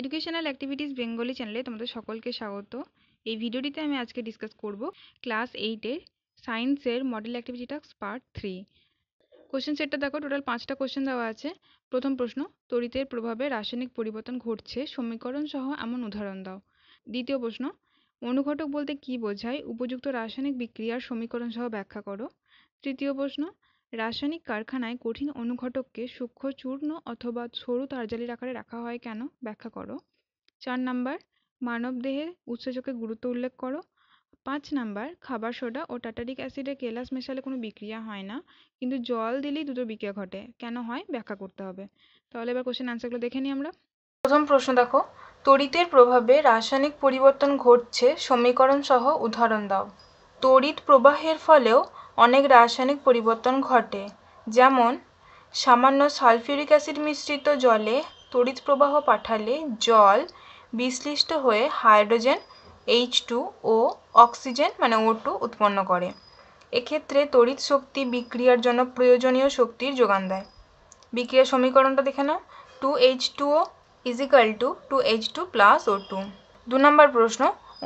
educational activities Bengali চ্যানেলে তোমাদের সকলকে স্বাগত এই ভিডিওটিতে আমি আজকে ডিসকাস করব ক্লাস এইটের সায়েন্সের model activity task part three question সেটটা দেখো টোটাল পাঁচটা কোশ্চেন দেওয়া আছে প্রথম প্রশ্ন তরিতের প্রভাবে রাসায়নিক পরিবর্তন ঘটছে সমীকরণ সহ এমন উদাহরণ দাও দ্বিতীয় প্রশ্ন অনুঘটক বলতে কি বোঝায় উপযুক্ত রাসায়নিক বিক্রিয়ার সমীকরণ সহ ব্যাখ্যা করো তৃতীয় প্রশ্ন রাসায়নিক কারখানায় কঠিন অনুঘটককে সূক্ষ্ম চূর্ণ অথবা সরু তারজালির আকারে রাখা হয় কেন ব্যাখ্যা করো চার নাম্বার মানবদেহের উৎসেচকের গুরুত্ব উল্লেখ করো পাঁচ নাম্বার খাবার সোডা ও টাটারিক অ্যাসিডে কেলাস মেশালে কোনো বিক্রিয়া হয় না কিন্তু জল দিলেই দুটো বিক্রিয়া ঘটে কেন হয় ব্যাখ্যা করতে হবে তাহলে এবার কোশ্চেন আনসারগুলো দেখে নিই আমরা প্রথম প্রশ্ন দেখো তড়িতের প্রভাবে রাসায়নিক পরিবর্তন ঘটছে সমীকরণ সহ উদাহরণ দাও তড়িৎ প্রবাহের ফলেও অনেক রাসায়নিক পরিবর্তন ঘটে যেমন সামান্য সালফিউরিক অ্যাসিড মিশ্রিত জলে তড়িৎ প্রবাহ পাঠালে জল বিশ্লিষ্ট হয়ে হাইড্রোজেন এইচ টু ও অক্সিজেন মানে ও টু উৎপন্ন করে এক্ষেত্রে তড়িৎ শক্তি বিক্রিয়ার জন্য প্রয়োজনীয় শক্তির যোগান দেয় বিক্রিয়া সমীকরণটা দেখে নাও two H two O equal to two H two plus O two দু নম্বর প্রশ্ন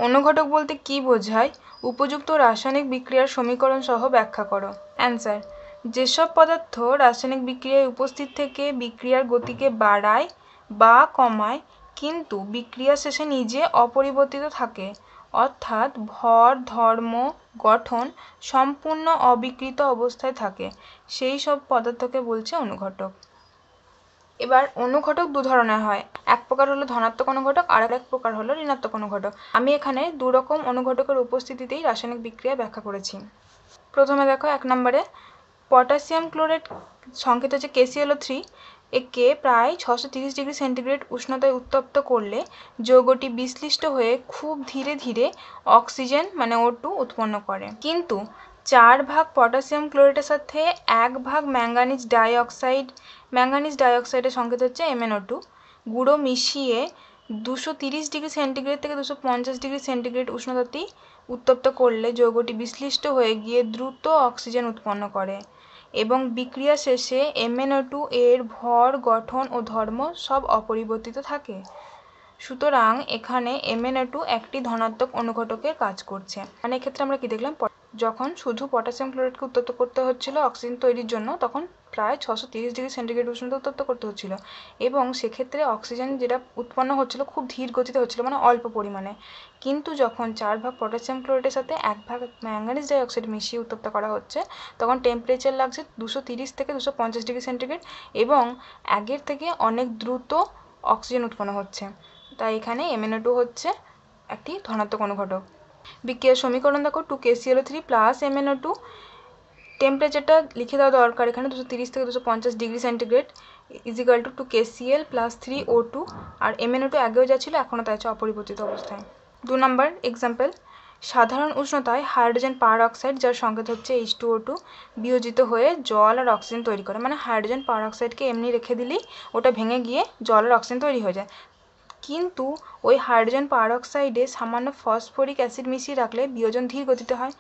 অনুঘটক বলতে কী বোঝায় উপযুক্ত রাসায়নিক বিক্রিয়ার সমীকরণ সহ ব্যাখ্যা করো অ্যান্সার যেসব পদার্থ রাসায়নিক বিক্রিয়ায় উপস্থিত থেকে বিক্রিয়ার গতিকে বাড়ায় বা কমায় কিন্তু বিক্রিয়া শেষে নিজে অপরিবর্তিত থাকে অর্থাৎ ভর ধর্ম গঠন সম্পূর্ণ অবিকৃত অবস্থায় থাকে সেই সব পদার্থকে বলছে অনুঘটক এবার অনুঘটক দু ধরনের হয় এক প্রকার হলো ধনাত্মক অনুঘটক আর এক প্রকার হলো ঋণাত্মক অনুঘটক আমি এখানে দু রকম অনুঘটকের উপস্থিতিতেই রাসায়নিক বিক্রিয়া ব্যাখ্যা করেছি প্রথমে দেখো এক নম্বরে পটাশিয়াম ক্লোরেট সংকেত হচ্ছে কেসিএলও থ্রি একে প্রায় ছশো তিরিশ ডিগ্রি সেন্টিগ্রেড উষ্ণতায় উত্তপ্ত করলে যৌগটি বিশ্লিষ্ট হয়ে খুব ধীরে ধীরে অক্সিজেন মানে ও টু উৎপন্ন করে কিন্তু চার ভাগ পটাশিয়াম ক্লোরেটের সাথে এক ভাগ ম্যাঙ্গানিজ ডাইঅক্সাইড ম্যাঙ্গানিজ ডাইঅক্সাইডের সংকেত হচ্ছে এমএনও টু গুঁড়ো মিশিয়ে দুশো তিরিশ ডিগ্রি সেন্টিগ্রেড থেকে দুশো পঞ্চাশ ডিগ্রি সেন্টিগ্রেড উষ্ণতাটি উত্তপ্ত করলে যৌগটি বিশ্লিষ্ট হয়ে গিয়ে দ্রুত অক্সিজেন উৎপন্ন করে এবং বিক্রিয়া শেষে এমএনও টু এর ভর গঠন ও ধর্ম সব অপরিবর্তিত থাকে সুতরাং এখানে এমএনও টু একটি ধনাত্মক অনুঘটকের কাজ করছে অনেক মানে ক্ষেত্রে আমরা কি দেখলাম যখন শুধু পটাশিয়াম ক্লোরাইডকে উত্তপ্ত করতে হচ্ছিলো অক্সিজেন তৈরির জন্য তখন প্রায় ছশো তিরিশ ডিগ্রি সেন্টিগ্রেড উষ্ণতা উত্তপ্ত করতে হচ্ছিল এবং সেক্ষেত্রে অক্সিজেন যেটা উৎপন্ন হচ্ছিলো খুব ধীর গতিতে হচ্ছিল মানে অল্প পরিমাণে কিন্তু যখন চার ভাগ পটাশিয়াম ক্লোরাইডের সাথে এক ভাগ ম্যাঙ্গানিজ ডাইঅক্সাইড মিশিয়ে উত্তপ্ত করা হচ্ছে তখন টেম্পারেচার লাগছে দুশো তিরিশ থেকে দুশো পঞ্চাশ ডিগ্রি সেন্টিগ্রেড এবং আগের থেকে অনেক দ্রুত অক্সিজেন উৎপন্ন হচ্ছে তাই এখানে এমএনও টু হচ্ছে একটি ধনাত্মক অনুঘটক বিক্রিয়ার সমীকরণ দেখো two KClO three plus MnO two টেম্পারেচারটা লিখে দেওয়া দরকার এখানে দুশো তিরিশ থেকে দুশো পঞ্চাশ degree centigrade equal to two KCl plus three O two আর এমএনও টু আগেও যা ছিল এখনও তাই আছে অপরিবর্তিত অবস্থায় দু নম্বর এক্সাম্পল সাধারণ উষ্ণতায় হাইড্রোজেন পাওয়ার অক্সাইড যার সংকেত হচ্ছে এইচ টু ও টু বিয়োজিত হয়ে জল আর অক্সিজেন তৈরি করে মানে হাইড্রোজেন পার অক্সাইডকে এমনি রেখে দিলেই ওটা ভেঙে গিয়ে জল আর অক্সিজেন তৈরি হয়ে যায় কিন্তু ওই হাইড্রোজেন পারঅক্সাইডে সামান্য ফসফরিক অ্যাসিড মিশিয়ে রাখলে বিয়োজন ধীর গতিতে হয়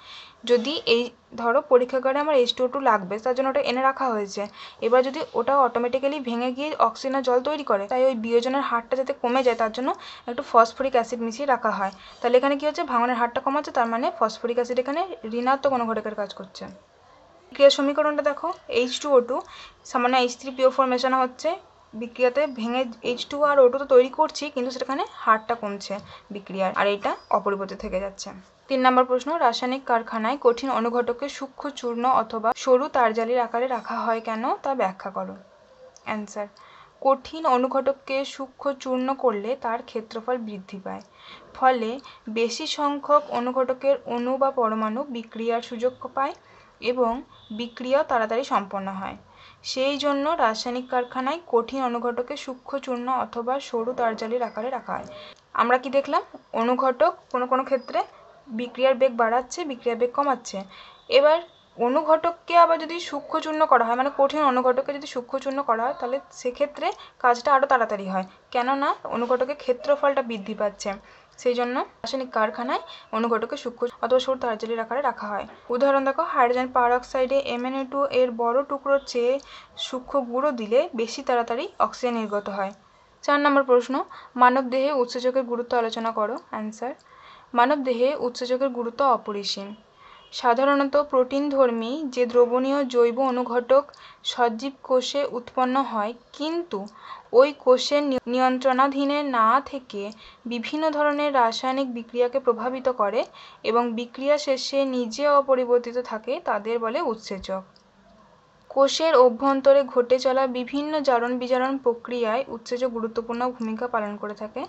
যদি এই ধরো পরীক্ষাগারে আমার এইচ টু টু লাগবে তার জন্য ওটা এনে রাখা হয়েছে এবার যদি ওটা অটোমেটিক্যালি ভেঙে গিয়ে অক্সিজেনের জল তৈরি করে তাই ওই বিয়োজনের হারটা যাতে কমে যায় তার জন্য একটু ফসফরিক অ্যাসিড মিশিয়ে রাখা হয় তাহলে এখানে কী হচ্ছে ভাঙনের হারটা কমাচ্ছে তার মানে ফসফরিক অ্যাসিড এখানে ঋণাত্মক অনুঘটকের কাজ করছে ক্রিয়া সমীকরণটা দেখো এইচ টু ও টু সামান্য এইচ থ্রি পিও ফোর মেশানো হচ্ছে বিক্রিয়াতে ভেঙে এইচ টু আর ওটু তো তৈরি করছি কিন্তু সেখানে হারটা কমছে বিক্রিয়ার আর এটা অপরিবর্তিত থেকে যাচ্ছে তিন নম্বর প্রশ্ন রাসায়নিক কারখানায় কঠিন অনুঘটককে সূক্ষ্ম চূর্ণ অথবা সরু তারজালির আকারে রাখা হয় কেন তা ব্যাখ্যা করো অ্যান্সার কঠিন অনুঘটককে সূক্ষ্ম চূর্ণ করলে তার ক্ষেত্রফল বৃদ্ধি পায় ফলে বেশি সংখ্যক অনুঘটকের অণু বা পরমাণু বিক্রিয়ার সুযোগ পায় এবং বিক্রিয়াও তাড়াতাড়ি সম্পন্ন হয় সেই জন্য রাসায়নিক কারখানায় কঠিন অনুঘটকে সূক্ষ্ম চূর্ণ অথবা সরু তারজালির আকারে রাখা হয় আমরা কি দেখলাম অনুঘটক কোনো কোনো ক্ষেত্রে বিক্রিয়ার বেগ বাড়াচ্ছে বিক্রিয়ার বেগ কমাচ্ছে এবার অনুঘটককে আবার যদি সূক্ষ্ম চূর্ণ করা হয় মানে কঠিন অনুঘটককে যদি সূক্ষ্ম চূর্ণ করা হয় তাহলে সেক্ষেত্রে কাজটা আরও তাড়াতাড়ি হয় কেননা অনুঘটকের ক্ষেত্রফলটা বৃদ্ধি পাচ্ছে সেই জন্য রাসায়নিক কারখানায় অনুঘটকে সূক্ষ্ম অথবা সূর ধারজালির আকারে রাখা হয় উদাহরণ দেখো হাইড্রোজেন অক্সাইডে এমএনএ টু এর বড় টুকরোর চেয়ে সূক্ষ্ম গুঁড়ো দিলে বেশি তাড়াতাড়ি অক্সিজেন নির্গত হয় চার নম্বর প্রশ্ন মানব দেহে উৎসেচকের গুরুত্ব আলোচনা করো অ্যান্সার মানব দেহে উৎসেচকের গুরুত্ব অপরিসীম সাধারণত প্রোটিনধর্মী যে দ্রবণীয় জৈব অনুঘটক সজীব কোষে উৎপন্ন হয় কিন্তু ওই কোষের নিয়ন্ত্রণাধীনে না থেকে বিভিন্ন ধরনের রাসায়নিক বিক্রিয়াকে প্রভাবিত করে এবং বিক্রিয়া শেষে নিজে অপরিবর্তিত থাকে তাদের বলে উৎসেচক কোষের অভ্যন্তরে ঘটে চলা বিভিন্ন জারণ বিজারণ প্রক্রিয়ায় উৎসেচক গুরুত্বপূর্ণ ভূমিকা পালন করে থাকে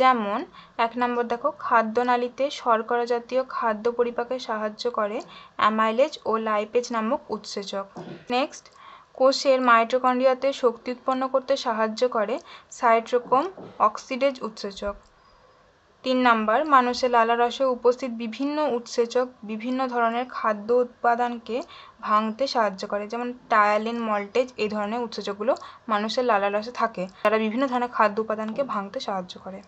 যেমন এক নম্বর দেখো খাদ্যনালীতে শর্করা জাতীয় খাদ্য পরিপাকে সাহায্য করে অ্যামাইলেজ ও লাইপেজ নামক উৎসেচক নেক্সট কোষের মাইট্রোকন্ডিয়াতে শক্তি উৎপন্ন করতে সাহায্য করে সাইট্রোকোম অক্সিডেজ উৎসেচক তিন নাম্বার মানুষের লালারসে উপস্থিত বিভিন্ন উৎসেচক বিভিন্ন ধরনের খাদ্য উৎপাদনকে ভাঙতে সাহায্য করে যেমন টায়ালিন মল্টেজ এই ধরনের উৎসেচকগুলো মানুষের লালারসে থাকে তারা বিভিন্ন ধরনের খাদ্য উপাদানকে ভাঙতে সাহায্য করে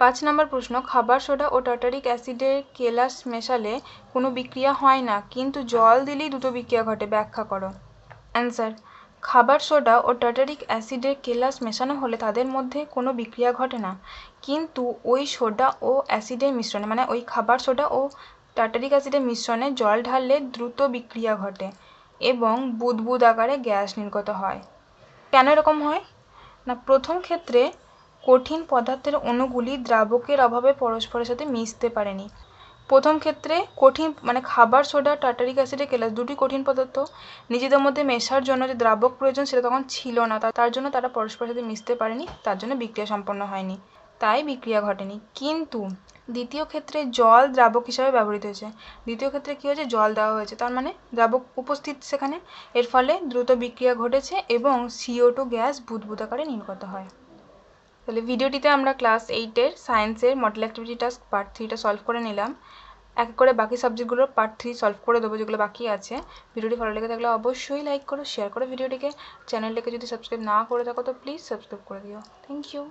পাঁচ নম্বর প্রশ্ন খাবার সোডা ও টাটারিক অ্যাসিডের কেলাস মেশালে কোনো বিক্রিয়া হয় না কিন্তু জল দিলেই দুটো বিক্রিয়া ঘটে ব্যাখ্যা করো অ্যান্সার খাবার সোডা ও টাটারিক অ্যাসিডের কেলাস মেশানো হলে তাদের মধ্যে কোনো বিক্রিয়া ঘটে না কিন্তু ওই সোডা ও অ্যাসিডের মিশ্রণে মানে ওই খাবার সোডা ও টাটারিক অ্যাসিডের মিশ্রণে জল ঢাললে দ্রুত বিক্রিয়া ঘটে এবং বুদবুদ আকারে গ্যাস নির্গত হয় কেন এরকম হয় না প্রথম ক্ষেত্রে কঠিন পদার্থের অণুগুলি দ্রাবকের অভাবে পরস্পরের সাথে মিশতে পারেনি প্রথম ক্ষেত্রে কঠিন মানে খাবার সোডা টাটারিক অ্যাসিডে কেলাস দুটি কঠিন পদার্থ নিজেদের মধ্যে মেশার জন্য যে দ্রাবক প্রয়োজন সেটা তখন ছিল না তার জন্য তারা পরস্পরের সাথে মিশতে পারেনি তার জন্য বিক্রিয়া সম্পন্ন হয়নি তাই বিক্রিয়া ঘটেনি কিন্তু দ্বিতীয় ক্ষেত্রে জল দ্রাবক হিসাবে ব্যবহৃত হয়েছে দ্বিতীয় ক্ষেত্রে কী হয়েছে জল দেওয়া হয়েছে তার মানে দ্রাবক উপস্থিত সেখানে এর ফলে দ্রুত বিক্রিয়া ঘটেছে এবং সিও টু গ্যাস বুদবুদ আকারে নির্গত হয় তাহলে ভিডিওটিতে আমরা ক্লাস এইটের সায়েন্সের মডেল অ্যাক্টিভিটি টাস্ক পার্ট থ্রিটা সলভ করে নিলাম এক করে বাকি সাবজেক্টগুলোর পার্ট থ্রি সলভ করে দেবো যেগুলো বাকি আছে ভিডিওটি ভালো লেগে থাকলে অবশ্যই লাইক করো শেয়ার করো ভিডিওটিকে চ্যানেলটাকে যদি সাবস্ক্রাইব না করে থাকো তো প্লিজ সাবস্ক্রাইব করে দিও থ্যাংক ইউ